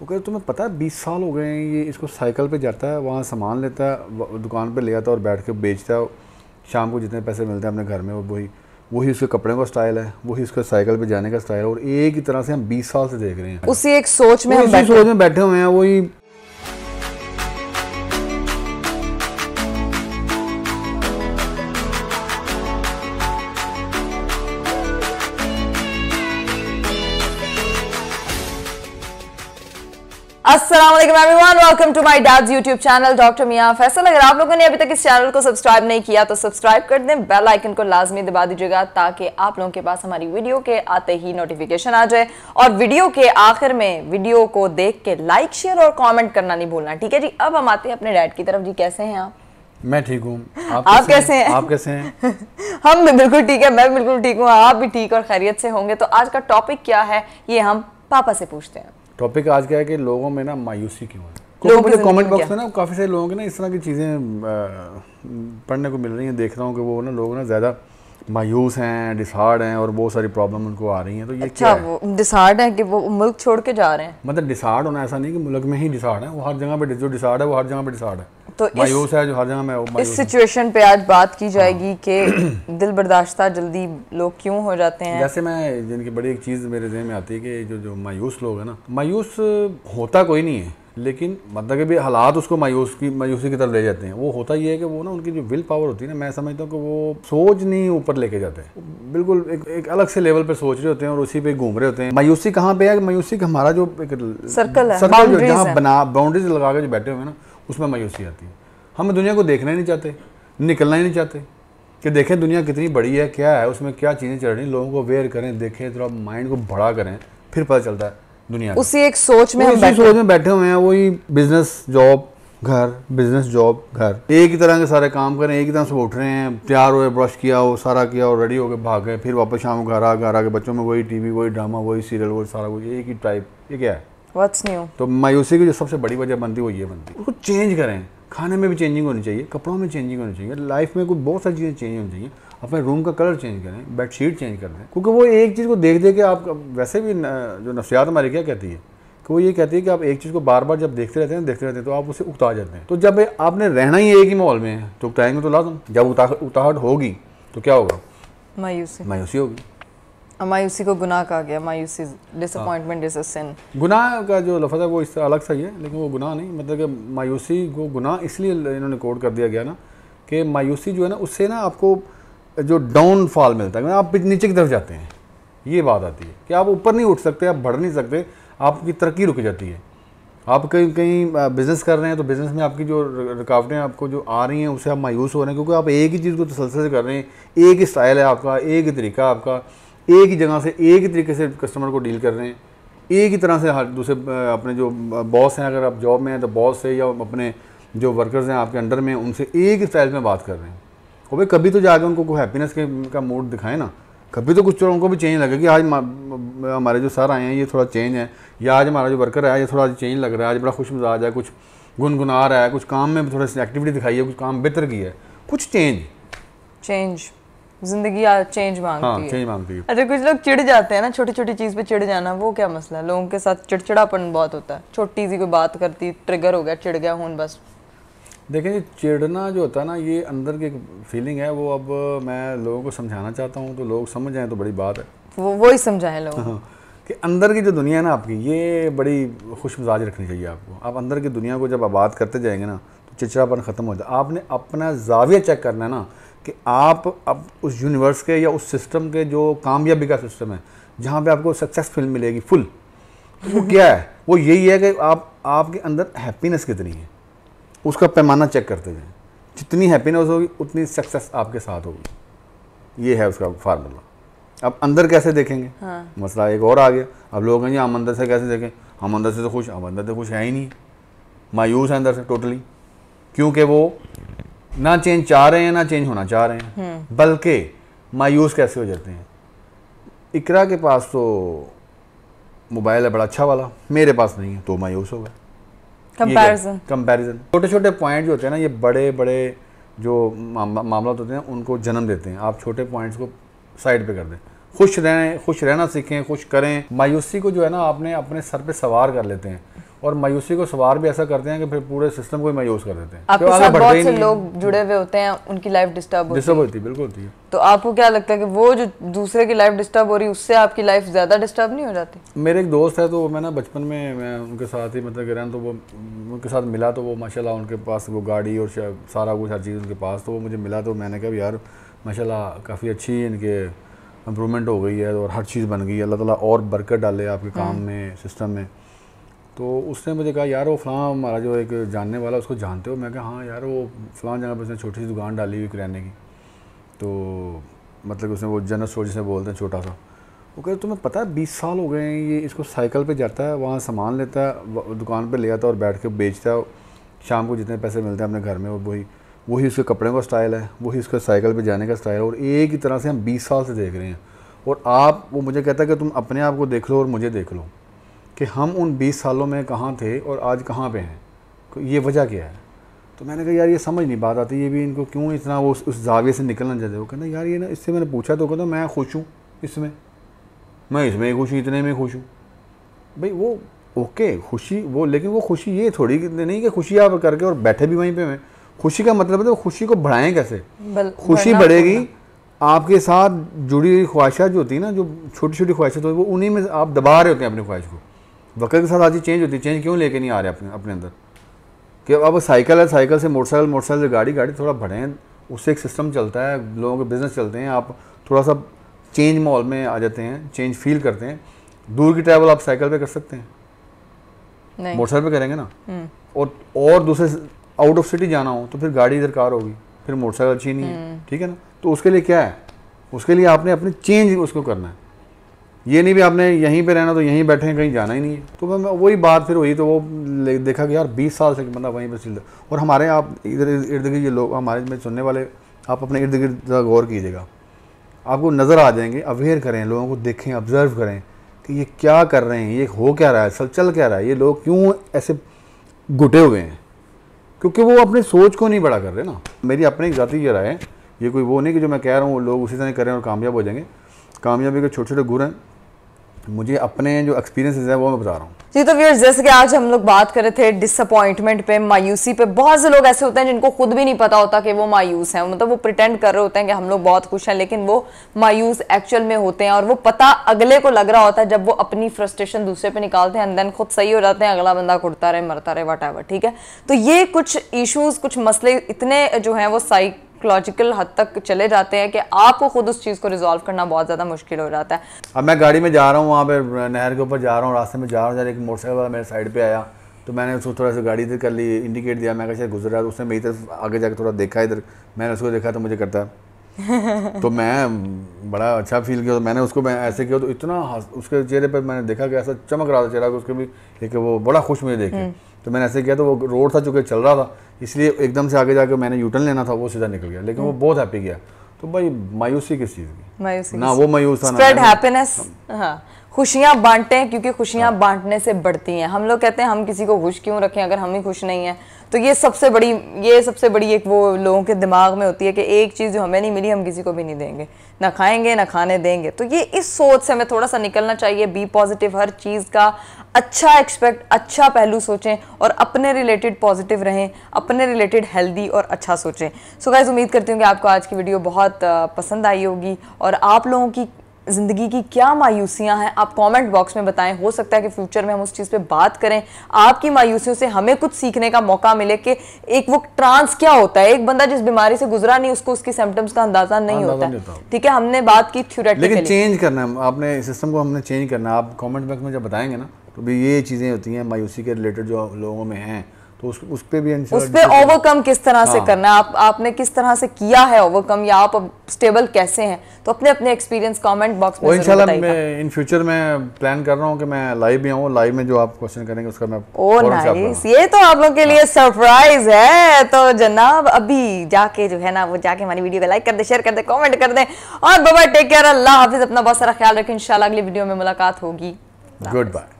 वो तुम्हें पता है बीस साल हो गए हैं ये इसको साइकिल पे जाता है वहाँ सामान लेता है दुकान पे ले आता है और बैठ के बेचता है शाम को जितने पैसे मिलते हैं अपने घर में वो वही वही उसके कपड़े का स्टाइल है वही उसके साइकिल पे जाने का स्टाइल है और एक ही तरह से हम बीस साल से देख रहे हैं उसी एक सोच में हम सोच में बैठे हुए हैं वही असलम everyone welcome to my dad's YouTube channel doctor Mian Faisal अगर आप लोगों ने अभी तक इस चैनल को सब्सक्राइब नहीं किया तो सब्सक्राइब कर दें बेल आइकन को लाजमी दबा दीजिएगा ताकि आप लोगों के पास हमारी वीडियो के आते ही नोटिफिकेशन आ जाए और वीडियो के आखिर में वीडियो को देख के लाइक शेयर और कॉमेंट करना नहीं भूलना ठीक है जी अब हम आते हैं अपने डैड की तरफ जी कैसे हैं आप मैं ठीक हूँ आप, आप कैसे हैं आप कैसे हैं हम भी बिल्कुल ठीक है मैं बिल्कुल ठीक हूँ आप भी ठीक और खैरियत से होंगे तो आज का टॉपिक क्या है ये हम पापा से पूछते हैं टॉपिक आज क्या है कि लोगों में ना मायूसी क्यों है मुझे कमेंट बॉक्स में ना काफ़ी सारे लोगों के ना इस तरह की चीज़ें पढ़ने को मिल रही हैं देख रहा हूँ कि वो ना लोग ना ज़्यादा मायूस हैं डिसार्ड हैं और बहुत सारी प्रॉब्लम उनको आ रही हैं तो ये अच्छा, क्या है? डिसार्ड है कि वो मुल्क छोड़ के जा रहे हैं मतलब डिसार्ड होना ऐसा नहीं कि मुल्क में ही डिसार्ड है वो हर जगह पे जो डिसार्ड है वो हर जगह पे डिसार्ड है तो मायूस है जो हर जगह में इस सिचुएशन पे आज बात की हाँ। जाएगी कि दिल बर्दाश्ता जल्दी लोग क्यों हो जाते हैं जैसे मैं जिनकी बड़ी एक चीज़ मेरे जहन में आती है कि जो जो मायूस लोग हैं ना मायूस होता कोई नहीं है लेकिन मतलब कि भी हालात उसको मायूस की मायूसी की तरफ ले जाते हैं वो होता ये है कि वो ना उनकी जो विल पावर होती है ना मैं समझता हूँ कि वो सोच नहीं ऊपर लेके जाते हैं बिल्कुल एक, एक अलग से लेवल पे सोच रहे होते हैं और उसी पे घूम रहे होते हैं मायूसी कहाँ पे है मायूसी हमारा जो एक सर्कल है सर्कल जहाँ बना बाउंड्रीज लगा के जो बैठे हुए हैं ना उसमें मायूसी आती है हम दुनिया को देखना ही नहीं चाहते निकलना ही नहीं चाहते कि देखें दुनिया कितनी बड़ी है क्या है उसमें क्या चीज़ें चल रही लोगों को अवेयर करें देखें थोड़ा माइंड को बड़ा करें फिर पता चलता है दुनिया उसी एक सोच में हम सोच में बैठे हुए हैं वही बिजनेस जॉब घर बिजनेस जॉब घर एक ही तरह के सारे काम करें एक ही तरह से उठ रहे हैं तैयार हुए ब्रश किया हो सारा किया हो रेडी होकर भाग गए फिर वापस शाम को घर आ घर आके बच्चों में वही टीवी वही ड्रामा वही सीरियल वही सारा कुछ एक ही टाइप ये क्या है व्हाट्स न्यू तो मायूसी की जो सबसे बड़ी वजह बनती है वो ये बनती है उसको चेंज करें खाने में भी चेंजिंग होनी चाहिए कपड़ों में चेंजिंग होनी चाहिए लाइफ में कुछ बहुत सारी चीज़ें चेंज होनी चाहिए अपने रूम का कलर चेंज करें बेडशीट चेंज कर दें क्योंकि वो एक चीज़ को देख देख के आप वैसे भी जो नफ्सियात हमारी क्या कहती है कि वो ये कहती है कि आप एक चीज़ को बार बार जब देखते रहते हैं देखते रहते हैं तो आप उसे उकता जाते हैं तो जब आपने रहना ही एक ही माहौल में है तो उगताएंगे तो लाजम जब उताहट होगी तो क्या होगा मायूसी मायूसी होगी मायूसी को गुनाह कहा गया मायूसी डिसअपॉइंटमेंट इज अ सिन गुनाह का जो लफज है वो इस अलग सा ही है लेकिन वो गुनाह नहीं मतलब कि मायूसी को गुनाह इसलिए इन्होंने कोड कर दिया गया ना कि मायूसी जो है ना उससे ना आपको जो डाउनफॉल मिलता है मतलब आप नीचे की तरफ जाते हैं ये बात आती है कि आप ऊपर नहीं उठ सकते आप बढ़ नहीं सकते आपकी तरक्की रुक जाती है आप कहीं कहीं बिज़नेस कर रहे हैं तो बिज़नेस में आपकी जो रुकावटें आपको जो आ रही हैं उससे आप मायूस हो रहे हैं क्योंकि आप एक ही चीज़ को तसलसल से कर रहे हैं एक ही स्टाइल है आपका एक ही तरीका आपका एक ही जगह से एक ही तरीके से कस्टमर को डील कर रहे हैं एक ही तरह से हर दूसरे अपने जो बॉस हैं अगर आप जॉब में हैं तो बॉस से या अपने जो वर्कर्स हैं आपके अंडर में उनसे एक ही स्टाइल में बात कर रहे हैं और भाई कभी तो जाकर उनको कोई हैप्पीनेस के का मूड दिखाएं ना कभी तो कुछ उनको भी चेंज लगे कि आज हमारे जो सर आए हैं ये थोड़ा चेंज है या आज हमारा जो वर्कर है ये थोड़ा चेंज लग रहा है आज बड़ा खुश मिजाज है कुछ गुनगुना रहा है कुछ काम में भी थोड़ा सी एक्टिविटी दिखाई है कुछ काम बेहतर की है कुछ चेंज चेंज जिंदगी चेंज मांगती हाँ, है चेंज मांगती है अच्छा कुछ लोग चिढ़ जाते हैं ना छोटी छोटी चीज पे चिढ़ जाना वो क्या मसला है लोगों के साथ चिड़चिड़ापन बहुत होता है छोटी सी कोई बात करती ट्रिगर हो गया चिढ़ गया हूँ बस देखें ये चिड़ना जो होता है ना ये अंदर की फीलिंग है वो अब मैं लोगों को समझाना चाहता हूँ तो लोग समझ जाएँ तो बड़ी बात है वो वो ही समझाएं लोग हाँ, कि अंदर की जो दुनिया है ना आपकी ये बड़ी खुश मिजाज रखनी चाहिए आपको आप अंदर की दुनिया को जब आबाद करते जाएंगे ना तो चिचड़ापन ख़त्म हो जाए आपने अपना जाविया चेक करना है ना कि आप अब उस यूनिवर्स के या उस सिस्टम के जो कामयाबी का सिस्टम है जहाँ पे आपको सक्सेस फिल्म मिलेगी फुल तो वो हम्म। क्या है वो यही है कि आप आपके अंदर हैप्पीनेस कितनी है उसका पैमाना चेक करते जाएँ जितनी हैप्पीनेस होगी उतनी सक्सेस आपके साथ होगी ये है उसका फार्मूला अब अंदर कैसे देखेंगे हाँ। मसला एक और आ गया अब लोग कहेंगे हम अंदर से कैसे देखें हम अंदर से तो खुश हम अंदर से खुश है ही नहीं मायूस है अंदर से टोटली क्योंकि वो ना चेंज चाह रहे हैं ना चेंज होना चाह रहे हैं हम्म। बल्कि मायूस कैसे हो जाते हैं इकरा के पास तो मोबाइल है बड़ा अच्छा वाला मेरे पास नहीं है तो मायूस होगा कंपैरिजन छोटे छोटे पॉइंट जो होते हैं ना ये बड़े बड़े जो मामला होते हैं उनको जन्म देते हैं आप छोटे पॉइंट्स को साइड पे कर दें खुश रहें खुश रहना सीखें खुश करें मायूसी को जो है ना आपने अपने सर पे सवार कर लेते हैं और मायूसी को सवार भी ऐसा करते हैं कि फिर पूरे सिस्टम को ही मायूस कर देते हैं आपके साथ बहुत से लोग जुड़े हुए होते हैं उनकी लाइफ डिस्टर्ब होती है बिल्कुल होती है तो आपको क्या लगता है कि वो जो दूसरे की लाइफ डिस्टर्ब हो रही है उससे आपकी लाइफ ज़्यादा डिस्टर्ब नहीं हो जाती मेरे एक दोस्त है तो मैं ना बचपन में मैं उनके साथ ही मतलब गिरा तो वो उनके साथ मिला तो वो माशा उनके पास वो गाड़ी और सारा कुछ हर चीज़ उनके पास तो वो मुझे मिला तो मैंने कहा यार माशा काफ़ी अच्छी इनके इम्प्रूवमेंट हो गई है और हर चीज़ बन गई है अल्लाह तला और बरकत डाले आपके काम हम्म। में सिस्टम में तो उसने मुझे कहा यार वो फलां हमारा जो एक जानने वाला उसको जानते हो मैं कहा हाँ यार वो फलां जगह पर उसने छोटी सी दुकान डाली हुई किराने की तो मतलब उसने वो जनरल स्टोर जिसे बोलते हैं छोटा सा वो कहते तुम्हें पता है बीस साल हो गए हैं ये इसको साइकिल पे जाता है वहाँ सामान लेता है दुकान पे ले आता है और बैठ के बेचता है शाम को जितने पैसे मिलते हैं अपने घर में वही वही उसके कपड़े का स्टाइल है वही उसके साइकिल पे जाने का स्टाइल है और एक ही तरह से हम बीस साल से देख रहे हैं और आप वो मुझे कहता है कि तुम अपने आप को देख लो और मुझे देख लो कि हम उन 20 सालों में कहाँ थे और आज कहाँ पे हैं तो ये वजह क्या है तो मैंने कहा यार ये समझ नहीं बात आती ये भी इनको क्यों इतना वो उस जावे से निकलना चाहते वो कहना यार ये ना इससे मैंने पूछा तो कहता मैं खुश हूँ इसमें मैं इसमें खुश हूँ इतने में खुश हूँ भाई वो ओके खुशी वो लेकिन वो खुशी ये थोड़ी नहीं कि खुशी आप करके और बैठे भी वहीं पे मैं खुशी का मतलब है खुशी को बढ़ाएं कैसे खुशी बढ़ेगी आपके साथ जुड़ी हुई ख्वाहिशात जो होती है ना जो छोटी छोटी ख्वाहिशात होती है वो उन्हीं में आप दबा रहे होते हैं अपनी ख्वाहिश को वक्त के साथ आज चेंज होती है चेंज क्यों लेके नहीं आ रहे अपने अपने अंदर कि अब साइकिल है साइकिल से मोटरसाइकिल मोटरसाइकिल से गाड़ी गाड़ी थोड़ा हैं उससे एक सिस्टम चलता है लोगों के बिजनेस चलते हैं आप थोड़ा सा चेंज माहौल में आ जाते हैं चेंज फील करते हैं दूर की ट्रैवल आप साइकिल पे कर सकते हैं मोटरसाइकिल पे करेंगे ना हम्म। और और दूसरे आउट ऑफ सिटी जाना हो तो फिर गाड़ी इधर कार होगी फिर मोटरसाइकिल अच्छी नहीं है हम्म। ठीक है ना तो उसके लिए क्या है उसके लिए आपने अपने चेंज उसको करना है ये नहीं भी आपने यहीं पे रहना तो यहीं बैठे हैं कहीं जाना ही नहीं है तो मैं वही बात फिर हुई तो वो देखा कि यार 20 साल से बंदा वहीं पर चिल और हमारे आप इधर इर्द गिर्द ये लोग हमारे में सुनने वाले आप अपने इर्द गिर्द गौर कीजिएगा आपको नज़र आ जाएंगे अवेयर करें लोगों को देखें ऑब्ज़र्व करें कि ये क्या कर रहे हैं ये हो क्या रहा है सब चल क्या रहा है ये लोग क्यों ऐसे घुटे हुए हैं क्योंकि वो अपने सोच को नहीं बड़ा कर रहे ना मेरी अपनी ज़ाती ये राय है ये कोई वो नहीं कि जो मैं कह रहा हूँ लोग उसी तरह करें और कामयाब हो जाएंगे कामयाबी के छोटे छोटे गुर हैं मुझे अपने जो एक्सपीरियंसेस है वो मैं बता रहा हूँ जी तो व्यूअर्स जैसे कि आज हम लोग बात कर रहे थे डिसअपॉइंटमेंट पे मायूसी पे बहुत से लोग ऐसे होते हैं जिनको खुद भी नहीं पता होता कि वो मायूस हैं मतलब वो प्रिटेंड कर रहे होते हैं कि हम लोग बहुत खुश हैं लेकिन वो मायूस एक्चुअल में होते हैं और वो पता अगले को लग रहा होता है जब वो अपनी फ्रस्ट्रेशन दूसरे पे निकालते हैं एंड देन खुद सही हो जाते हैं अगला बंदा कुड़ता रहे मरता रहे वट ठीक है तो ये कुछ इशूज़ कुछ मसले इतने जो हैं वो साइक साइकोलॉजिकल हद तक चले जाते हैं कि आपको खुद उस चीज़ को रिजॉल्व करना बहुत ज़्यादा मुश्किल हो जाता है अब मैं गाड़ी में जा रहा हूँ वहाँ पे नहर के ऊपर जा रहा हूँ रास्ते में जा रहा हूँ एक मोटरसाइकिल वाला मेरे साइड पे आया तो मैंने उसको थोड़ा सा गाड़ी इधर कर ली इंडिकेट दिया मैं कैसे गुजरा तो उसने मेरी तरफ आगे जाकर थोड़ा देखा इधर मैंने उसको देखा तो मुझे करता तो मैं बड़ा अच्छा फील किया तो मैंने उसको मैं ऐसे किया तो इतना उसके चेहरे पर मैंने देखा कि ऐसा चमक रहा था चेहरा उसके भी एक वो बड़ा खुश मुझे देखे हम्म। तो मैंने ऐसे किया तो वो रोड था चूँकि चल रहा था इसलिए एकदम से आगे जाकर मैंने यूटर्न लेना था वो सीधा निकल गया लेकिन वो हम्म। बहुत हैप्पी गया तो भाई मायूसी किस चीज़ की मायूसी ना वो मायूस था स्प्रेड हैप्पीनेस हाँ खुशियाँ बांटें क्योंकि खुशियाँ हाँ। बांटने से बढ़ती हैं हम लोग कहते हैं हम किसी को खुश क्यों रखें अगर हम ही खुश नहीं हैं तो ये सबसे बड़ी ये सबसे बड़ी एक वो लोगों के दिमाग में होती है कि एक चीज़ जो हमें नहीं मिली हम किसी को भी नहीं देंगे ना खाएंगे ना खाने देंगे तो ये इस सोच से हमें थोड़ा सा निकलना चाहिए बी पॉजिटिव हर चीज़ का अच्छा एक्सपेक्ट अच्छा पहलू सोचें और अपने रिलेटेड पॉजिटिव रहें अपने रिलेटेड हेल्दी और अच्छा सोचें सो गाइज उम्मीद करती हूँ कि आपको आज की वीडियो बहुत पसंद आई होगी और आप लोगों की ज़िंदगी की क्या मायूसियाँ हैं आप कमेंट बॉक्स में बताएं हो सकता है कि फ्यूचर में हम उस चीज़ पे बात करें आपकी मायूसियों से हमें कुछ सीखने का मौका मिले कि एक वो ट्रांस क्या होता है एक बंदा जिस बीमारी से गुजरा नहीं उसको उसकी सिम्टम्स का अंदाजा नहीं होता ठीक है हमने बात की थ्योरेटिकली चेंज करना है आपने सिस्टम को हमने चेंज करना आप कॉमेंट बॉक्स में जब बताएंगे ना तो भी ये चीज़ें होती हैं मायूसी के रिलेटेड जो लोगों में हैं तो उस उस पर भी उस पर ओवरकम किस तरह हाँ। से करना है आप आपने किस तरह से किया है ओवरकम या आप स्टेबल कैसे हैं तो अपने अपने एक्सपीरियंस कमेंट बॉक्स में इंशाल्लाह मैं इन फ्यूचर में प्लान कर रहा हूँ कि मैं लाइव भी आऊँ लाइव में जो आप क्वेश्चन करेंगे उसका मैं ओ नाइस ये तो आप लोगों के लिए सरप्राइज हाँ। है तो जनाब अभी जाके जो है ना वो जाके हमारी वीडियो को लाइक कर दे शेयर कर दे कॉमेंट कर दे और बाबा टेक केयर अल्लाह हाफिज अपना बहुत सारा ख्याल रखें इंशाल्लाह अगली वीडियो में मुलाकात होगी गुड बाय